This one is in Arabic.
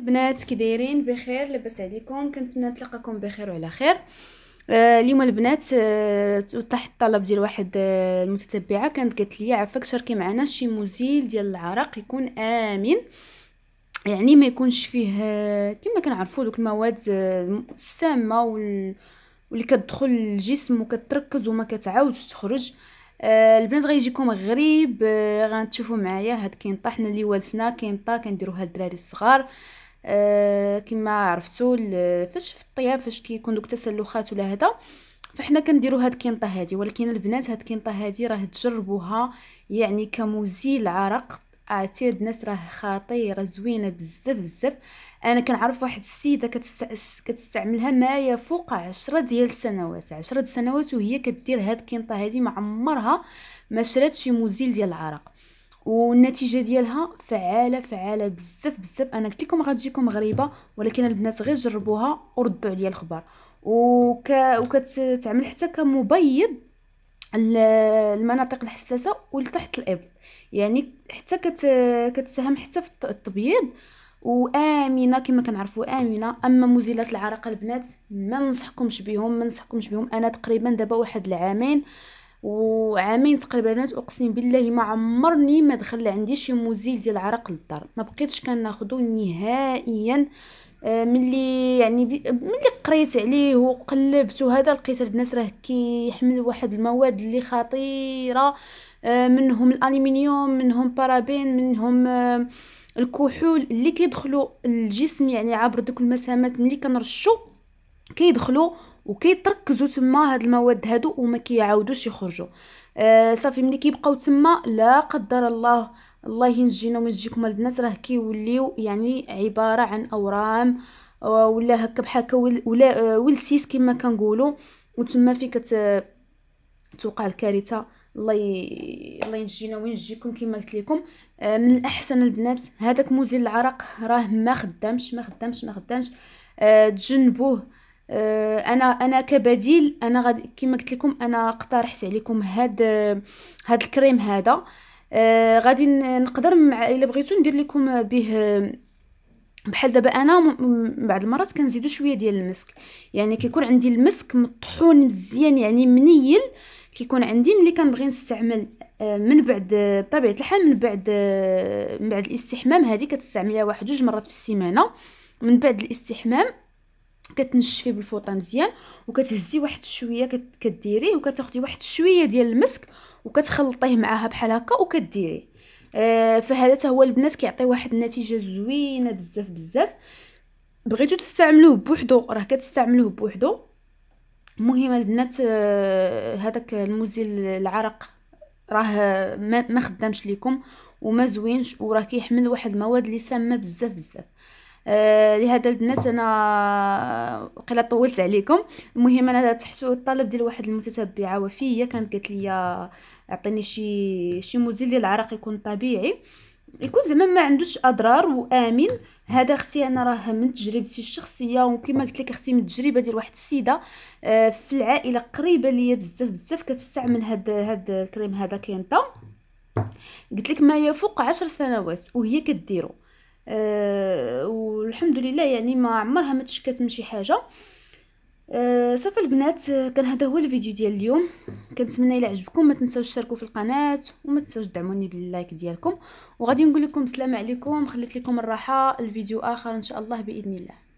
البنات كي دايرين بخير لاباس عليكم كنتمنى نتلاقاكم بخير وعلى خير آه، اليوم البنات تحت آه، الطلب ديال واحد آه، المتتبعه كانت قالت لي عفاك شاركي معنا شي مزيل ديال العرق يكون امن يعني ما يكونش فيه كما كنعرفوا دوك المواد السامه واللي كتدخل للجسم وكتركز وما كتعاودش تخرج البنات غيجيكم غريب آه غنتشوفوا معايا هاد كينطا حنا اللي والفنا كينطا كنديروها هاد الدراري الصغار آه، كما عرفتوا فاش في الطياب فاش كيكون دوك التسلخات ولا هذا فحنا كنديروا هاد الكينطه هادي ولكن البنات هاد الكينطه هادي راه تجربوها يعني كمزيل عرق عتير الناس راه خطيره زوينه بزاف بزاف انا كنعرف واحد السيده كتستعملها ما يفوق عشرة ديال السنوات عشرة سنوات وهي كدير هاد الكينطه هادي ما عمرها ما شرات شي مزيل ديال العرق والنتيجه ديالها فعاله فعاله بزاف بزاف انا قلت لكم غتجيكم غريبه ولكن البنات غير جربوها وردوا عليا الخبر وك... وكتعمل حتى كمبيض المناطق الحساسه ولتحت الابط يعني حتى كت... كتساهم حتى في التبييض وامنه كما كنعرفوا امنه اما مزيلات العرق البنات ما ننصحكمش بهم ما ننصحكمش بهم انا تقريبا دابا واحد العامين وعامين تقريبا اقسم بالله ما عمرني ما دخل عندي شي مزيل ديال العرق للدار ما بقيتش كناخذو نهائيا آه، ملي يعني ملي قريت عليه وقلبت وهذا لقيت البنات راه كيحمل واحد المواد اللي خطيره آه، منهم الالومنيوم منهم بارابين منهم آه، الكحول اللي كيدخلوا الجسم يعني عبر دوك المسامات ملي كنرشوا كيدخلوا وكيتركزوا تما هاد المواد هادو وما كيعاودوش يخرجوا آه صافي ملي كيبقاو تما لا قدر الله الله ينجينا وما تجيكم البنات راه كيوليو يعني عباره عن اورام آه، ولا هكا بحال هكا ولا آه، ولسيس كما كنقولوا وتما فين كت توقع الكارثه الله ي... الله ينجينا وينجيكم كما قلت لكم آه من الاحسن البنات هذاك مزيل العرق راه ما خدامش ما خدامش ما خدامش آه تجنبوه آه، انا انا كبديل انا غادي كما قلت لكم انا اقترحت عليكم هاد هاد الكريم هذا آه غادي نقدر مع الا بغيتو ندير لكم به بحال دابا انا بعض المرات كنزيدو شويه ديال المسك يعني كيكون عندي المسك مطحون مزيان يعني منيل كيكون عندي ملي كنبغي نستعمل آه، من بعد بطبيعه الحال من بعد من بعد الاستحمام هذه كتستعمليها واحد جوج مرات في السيمانه من بعد الاستحمام كتنشفي بالفوطه مزيان وكتهزي واحد شويه كديريه وكتاخدي واحد شويه ديال المسك وكتخلطيه معاها بحال هكا وكديريه آه فهذا حتى هو البنات كيعطي واحد النتيجه زوينه بزاف بزاف بغيتو تستعملوه بوحدو راه كتستعملوه بوحدو المهم البنات آه المزيل العرق راه ما خدامش ليكم وما زوينش وراه كيحمل واحد المواد اللي سامه بزاف بزاف آه لهذا البنات انا قيلا طولت عليكم المهم انا تحسوا الطلب ديال واحد المتتبعه وفيه كانت قالت لي اعطيني شي شي مزيل ديال العرق يكون طبيعي يكون زعما ما عندوش اضرار وامن هذا اختي انا راه من تجربتي الشخصيه وكما قلت لك اختي من التجربه ديال واحد السيده آه، في العائله قريبه ليا بزاف بزاف كتستعمل هاد هاد الكريم هذا كينطا قلت لك ما يفوق عشر سنوات وهي كديرو أه والحمد لله يعني ما عمرها ما تشكات من شي حاجه أه صافي البنات كان هذا هو الفيديو ديال اليوم كنتمنى الى عجبكم ما تنساوش تشاركوا في القناه وما تنساوش تدعموني باللايك ديالكم وغادي نقول لكم السلام عليكم خليت لكم الراحه الفيديو اخر ان شاء الله باذن الله